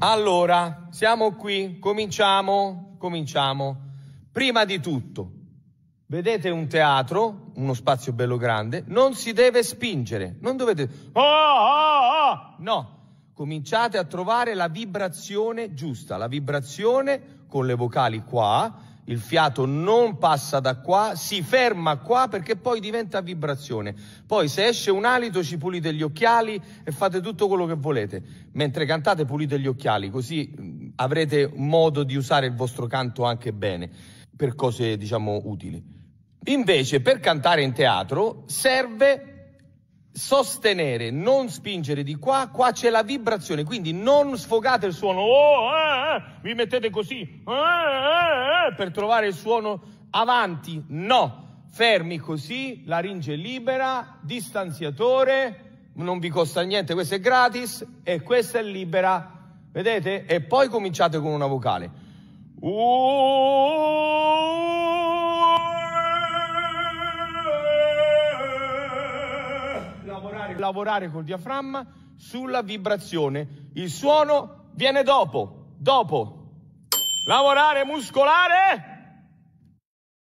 Allora, siamo qui, cominciamo, cominciamo. Prima di tutto, vedete un teatro, uno spazio bello grande, non si deve spingere, non dovete... Oh, oh, oh! No, cominciate a trovare la vibrazione giusta, la vibrazione con le vocali qua il fiato non passa da qua, si ferma qua perché poi diventa vibrazione. Poi se esce un alito ci pulite gli occhiali e fate tutto quello che volete. Mentre cantate pulite gli occhiali, così avrete modo di usare il vostro canto anche bene, per cose diciamo utili. Invece per cantare in teatro serve sostenere, non spingere di qua, qua c'è la vibrazione, quindi non sfogate il suono, oh, eh, eh, vi mettete così, eh, eh, eh per trovare il suono avanti, no, fermi così, laringe libera, distanziatore, non vi costa niente, questo è gratis e questa è libera, vedete? E poi cominciate con una vocale. Oh, lavorare col diaframma sulla vibrazione. Il suono viene dopo, dopo. Lavorare muscolare!